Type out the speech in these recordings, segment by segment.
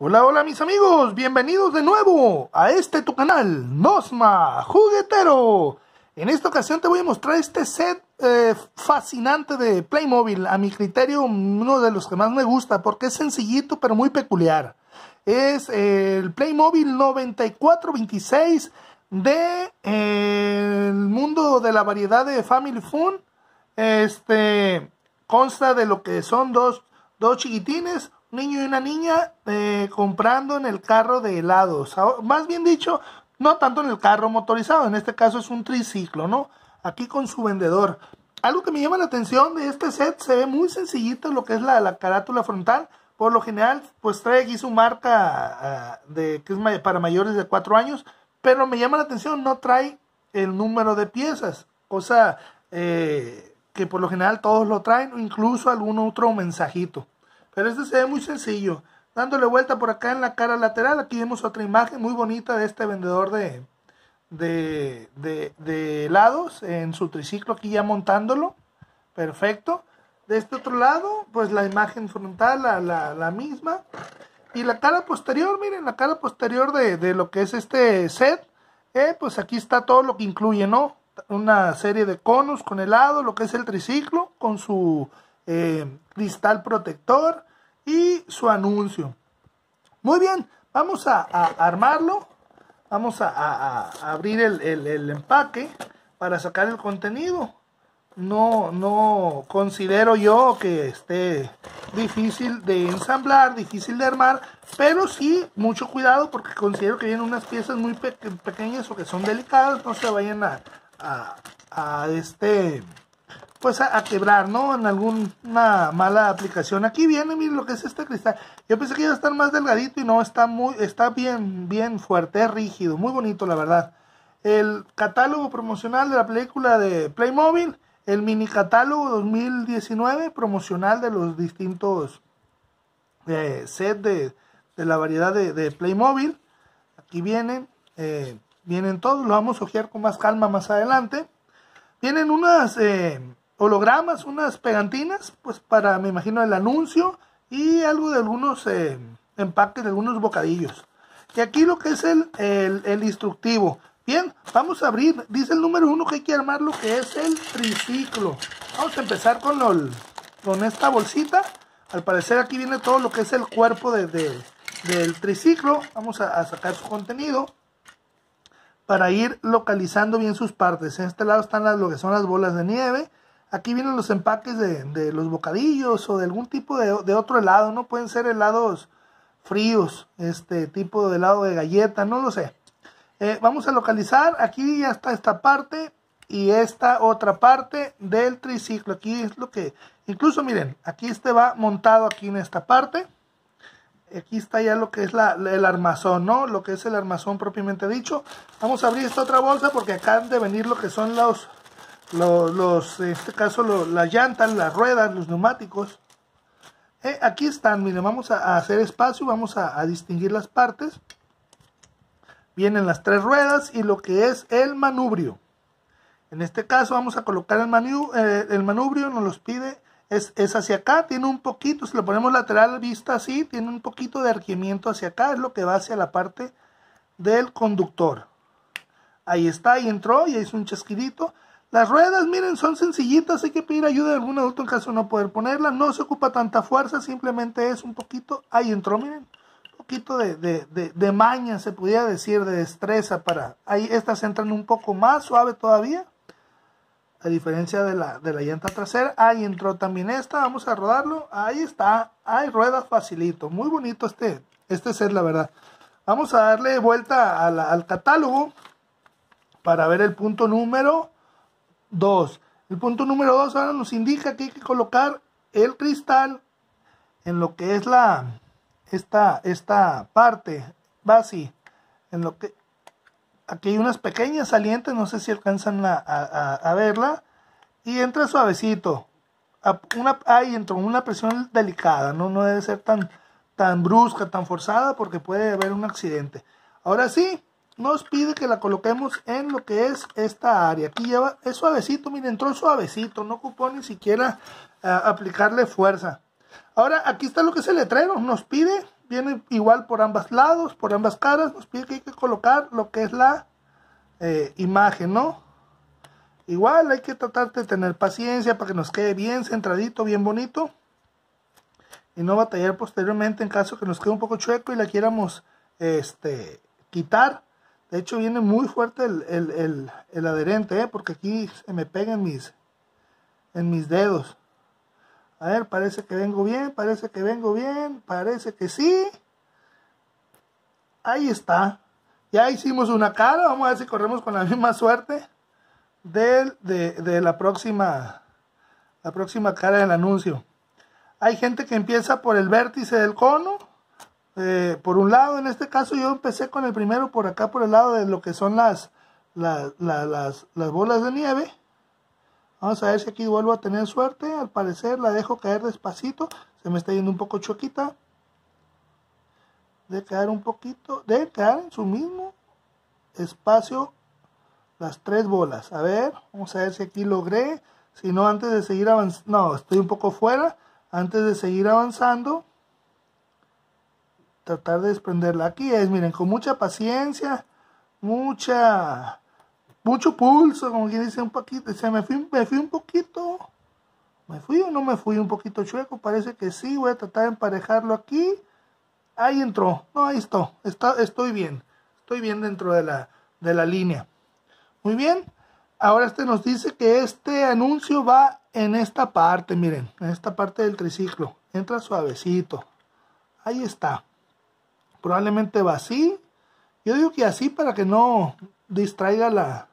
Hola, hola mis amigos, bienvenidos de nuevo a este tu canal, Nosma Juguetero. En esta ocasión te voy a mostrar este set eh, fascinante de Playmobil, a mi criterio uno de los que más me gusta porque es sencillito pero muy peculiar. Es eh, el Playmobil 9426 de eh, el mundo de la variedad de Family Fun. Este consta de lo que son dos chiquitines, niño y una niña eh, comprando en el carro de helados. Ah, más bien dicho, no tanto en el carro motorizado, en este caso es un triciclo, ¿no? Aquí con su vendedor. Algo que me llama la atención de este set, se ve muy sencillito lo que es la, la carátula frontal. Por lo general, pues trae aquí su marca ah, de que es para mayores de 4 años, pero me llama la atención, no trae el número de piezas, cosa eh, que por lo general todos lo traen, incluso algún otro mensajito. Pero este se ve muy sencillo. Dándole vuelta por acá en la cara lateral, aquí vemos otra imagen muy bonita de este vendedor de, de, helados en su triciclo, aquí ya montándolo. Perfecto. De este otro lado, pues la imagen frontal, la, la, misma. Y la cara posterior, miren, la cara posterior de, lo que es este set, eh, pues aquí está todo lo que incluye, ¿no? Una serie de conos con helado, lo que es el triciclo, con su cristal eh, protector, y su anuncio. Muy bien, vamos a, armarlo, vamos a, abrir el, empaque para sacar el contenido. No, no considero yo que esté difícil de ensamblar, difícil de armar, pero sí mucho cuidado porque considero que vienen unas piezas muy pequeñas o que son delicadas, no se vayan a, a este pues a, quebrar, ¿no? En alguna mala aplicación. Aquí viene, miren lo que es este cristal. Yo pensé que iba a estar más delgadito y no, está muy, está bien, bien fuerte, rígido, muy bonito la verdad. El catálogo promocional de la película de Playmobil, el mini catálogo 2019 promocional de los distintos eh, sets de, de, la variedad de, Playmobil. Aquí vienen, eh, vienen todos, lo vamos a ojear con más calma más adelante. Vienen unas... Eh, hologramas, unas pegantinas, pues para, me imagino, el anuncio y algo de algunos eh, empaques, de algunos bocadillos. Y aquí lo que es el, instructivo. Bien, vamos a abrir. Dice el número uno que hay que armar lo que es el triciclo. Vamos a empezar con, con esta bolsita. Al parecer aquí viene todo lo que es el cuerpo del triciclo. Vamos a, sacar su contenido para ir localizando bien sus partes. En este lado están las, lo que son las bolas de nieve. Aquí vienen los empaques de, los bocadillos o de algún tipo de, otro helado, ¿no? Pueden ser helados fríos, este tipo de helado de galleta, no lo sé. Eh, vamos a localizar, aquí ya está esta parte y esta otra parte del triciclo. Aquí es lo que, incluso miren, aquí este va montado aquí en esta parte. Aquí está ya lo que es el armazón, ¿no? Lo que es el armazón propiamente dicho. Vamos a abrir esta otra bolsa porque acá han de venir lo que son los los, en este caso los, las llantas, las ruedas, los neumáticos. Eh, aquí están, miren, vamos a, hacer espacio, vamos a, distinguir las partes. Vienen las tres ruedas y lo que es el manubrio. En este caso vamos a colocar el, manu, eh, el manubrio, nos los pide, es, es, hacia acá, tiene un poquito, si lo ponemos lateral vista así, tiene un poquito de arquimiento hacia acá, es lo que va hacia la parte del conductor. Ahí está, ahí entró y hizo un chasquidito las ruedas, miren, son sencillitas, hay que pedir ayuda de algún adulto en caso de no poder ponerla, no se ocupa tanta fuerza, simplemente es un poquito, ahí entró, miren, un poquito de, maña, se podría decir, de destreza para, ahí estas entran un poco más suave todavía, a diferencia de la, de la llanta trasera, ahí entró también esta, vamos a rodarlo, ahí está, hay ruedas facilito, muy bonito este, este set, la verdad. Vamos a darle vuelta al catálogo para ver el punto número 2. El punto número 2 ahora nos indica que hay que colocar el cristal en lo que es la esta, esta parte base, en lo que aquí hay unas pequeñas salientes, no sé si alcanzan a, verla, y entra suavecito, hay una, una presión delicada, ¿no? no debe ser tan, tan brusca, tan forzada, porque puede haber un accidente. Ahora sí, nos pide que la coloquemos en lo que es esta área. Aquí lleva, es suavecito, miren, entró suavecito, no ocupó ni siquiera eh, aplicarle fuerza. Ahora, aquí está lo que es el letrero, nos pide, viene igual por ambas lados, por ambas caras, nos pide que hay que colocar lo que es la eh, imagen, ¿no? Igual hay que tratar de tener paciencia para que nos quede bien centradito, bien bonito. Y no batallar posteriormente en caso que nos quede un poco chueco y la quieramos este, quitar de hecho, viene muy fuerte el, adherente, ¿eh? porque aquí se me pegan mis, en mis dedos. A ver, parece que vengo bien, parece que vengo bien, parece que sí. Ahí está. Ya hicimos una cara, vamos a ver si corremos con la misma suerte de, de la próxima la próxima cara del anuncio. Hay gente que empieza por el vértice del cono, eh, por un lado, en este caso yo empecé con el primero por acá, por el lado de lo que son las, bolas de nieve. Vamos a ver si aquí vuelvo a tener suerte. Al parecer la dejo caer despacito. Se me está yendo un poco choquita De caer un poquito. De caer en su mismo espacio las tres bolas. A ver, vamos a ver si aquí logré. Si no, antes de seguir avanzando. No, estoy un poco fuera. Antes de seguir avanzando tratar de desprenderla. Aquí es, miren, con mucha paciencia, mucha, mucho pulso, como quien dice, un poquito, se me fui, me fui un poquito, me fui o no me fui un poquito chueco, parece que sí, voy a tratar de emparejarlo aquí, ahí entró, no, ahí está, está estoy bien, estoy bien dentro de la, de la línea. Muy bien, ahora este nos dice que este anuncio va en esta parte, miren, en esta parte del triciclo, entra suavecito, ahí está probablemente va así. Yo digo que así para que no distraiga la,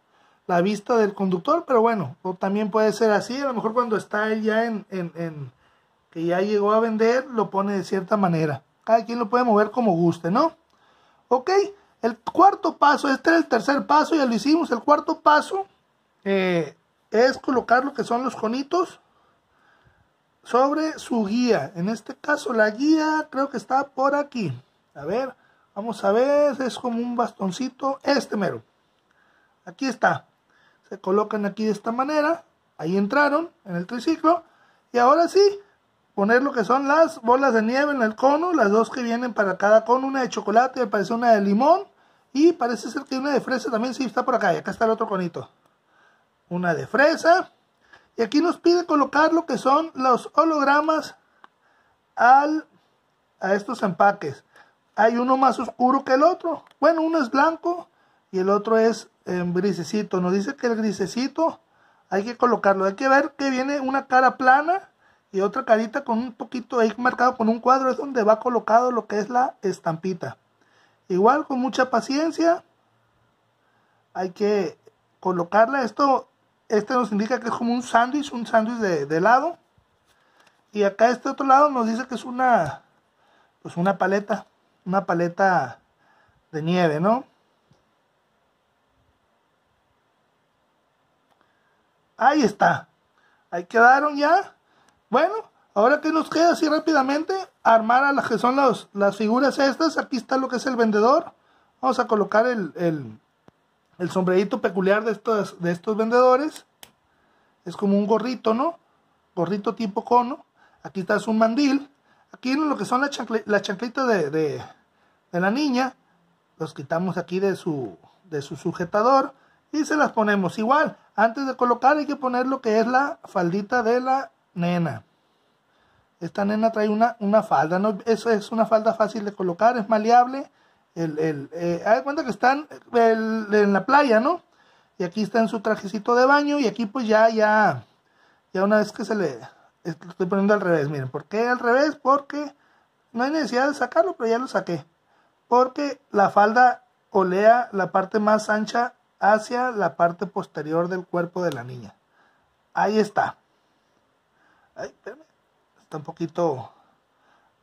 vista del conductor, pero bueno, también puede ser así, a lo mejor cuando está él ya en, en, que ya llegó a vender, lo pone de cierta manera. Cada quien lo puede mover como guste, ¿no? Ok, el cuarto paso, este es el tercer paso, ya lo hicimos, el cuarto paso eh, es colocar lo que son los conitos sobre su guía. En este caso, la guía creo que está por aquí. A ver, vamos a ver, es como un bastoncito, este mero. Aquí está. Se colocan aquí de esta manera, ahí entraron en el triciclo y ahora sí poner lo que son las bolas de nieve en el cono, las dos que vienen para cada cono, una de chocolate, me parece una de limón y parece ser que una de fresa también sí está por acá, y acá está el otro conito. Una de fresa. Y aquí nos pide colocar lo que son los hologramas a estos empaques hay uno más oscuro que el otro. Bueno, uno es blanco y el otro es em, grisecito. Nos dice que el grisecito hay que colocarlo. Hay que ver que viene una cara plana y otra carita con un poquito ahí marcado con un cuadro. Es donde va colocado lo que es la estampita. Igual con mucha paciencia hay que colocarla. Esto este nos indica que es como un sándwich, un sándwich de, de, helado. Y acá este otro lado nos dice que es una, pues una paleta una paleta de nieve, ¿no? Ahí está. Ahí quedaron ya. Bueno, ahora que nos queda así rápidamente, armar a las que son los, las figuras estas. Aquí está lo que es el vendedor. Vamos a colocar el, el, sombrerito peculiar de estos, de estos vendedores. Es como un gorrito, ¿no? Gorrito tipo cono. Aquí está su mandil aquí en lo que son las la chanclitas de, la niña, los quitamos aquí de su, de su sujetador y se las ponemos igual. Antes de colocar hay que poner lo que es la faldita de la nena. Esta nena trae una, una falda, Eso es una falda fácil de colocar, es maleable. El, el, eh, cuenta que están en la playa, ¿no? Y aquí está en su trajecito de baño y aquí pues ya, ya, ya una vez que se le, lo estoy poniendo al revés, miren, ¿por qué al revés? Porque no hay necesidad de sacarlo, pero ya lo saqué. Porque la falda olea la parte más ancha hacia la parte posterior del cuerpo de la niña. Ahí está. Ahí, espérame. Está un poquito...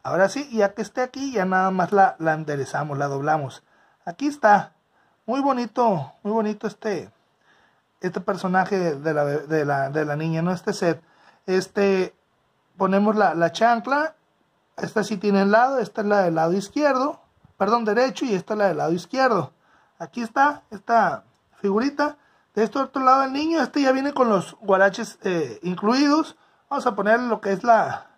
Ahora sí, ya que esté aquí, ya nada más la, la enderezamos, la doblamos. Aquí está. Muy bonito, muy bonito este, este personaje de la, de la niña, ¿no? Este set. Este, ponemos la, chancla, esta sí tiene el lado, esta es la del lado izquierdo, perdón, derecho y esta es la del lado izquierdo. Aquí está esta figurita. De este otro lado el niño, este ya viene con los guaraches eh, incluidos. Vamos a ponerle lo que es la,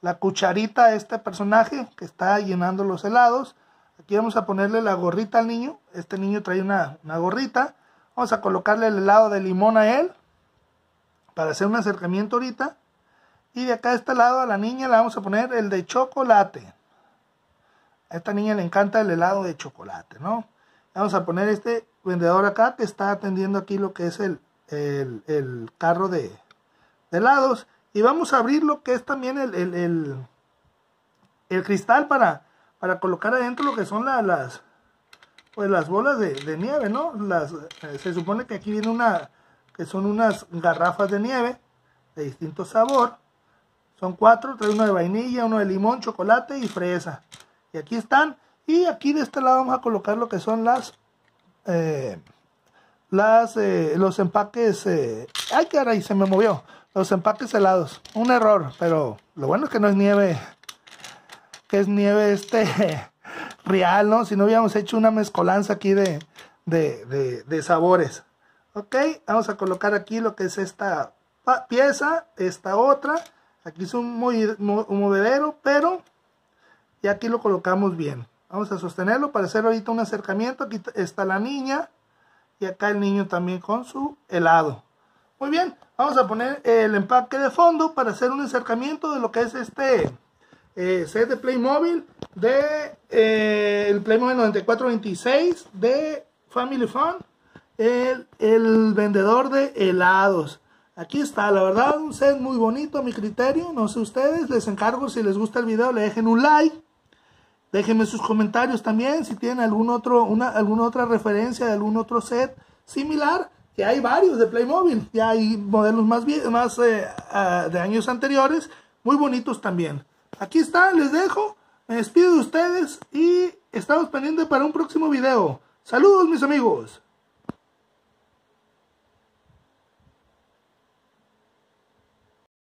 la cucharita a este personaje que está llenando los helados. Aquí vamos a ponerle la gorrita al niño. Este niño trae una, una gorrita. Vamos a colocarle el helado de limón a él para hacer un acercamiento ahorita. Y de acá a este lado a la niña le vamos a poner el de chocolate. A esta niña le encanta el helado de chocolate, ¿no? Vamos a poner este vendedor acá que está atendiendo aquí lo que es el, el, carro de, helados. Y vamos a abrir lo que es también el, el, el cristal para, para colocar adentro lo que son las, pues las bolas de, nieve, ¿no? Las, eh, se supone que aquí viene una, que son unas garrafas de nieve de distinto sabor. Son cuatro, trae uno de vainilla, uno de limón, chocolate y fresa. Y aquí están. Y aquí de este lado vamos a colocar lo que son las... Eh, las eh, los empaques... Eh, ¡Ay, caray! Se me movió. Los empaques helados. Un error, pero lo bueno es que no es nieve... Que es nieve este... real, ¿no? Si no hubiéramos hecho una mezcolanza aquí de, de, de sabores ok vamos a colocar aquí lo que es esta pieza esta otra aquí es un, movedero pero y aquí lo colocamos bien vamos a sostenerlo para hacer ahorita un acercamiento aquí está la niña y acá el niño también con su helado muy bien vamos a poner el empaque de fondo para hacer un acercamiento de lo que es este eh, set de Playmobil de eh, el Playmobil 9426 de Family Fun el, vendedor de helados. Aquí está, la verdad, un set muy bonito a mi criterio. No sé ustedes, les encargo si les gusta el video, le dejen un like. Déjenme sus comentarios también si tienen algún otro, alguna otra referencia de algún otro set similar. Que hay varios de Playmobil, ya hay modelos más, más eh, ah, de años anteriores, muy bonitos también. Aquí está, les dejo, me despido de ustedes y estamos pendientes para un próximo video. Saludos mis amigos.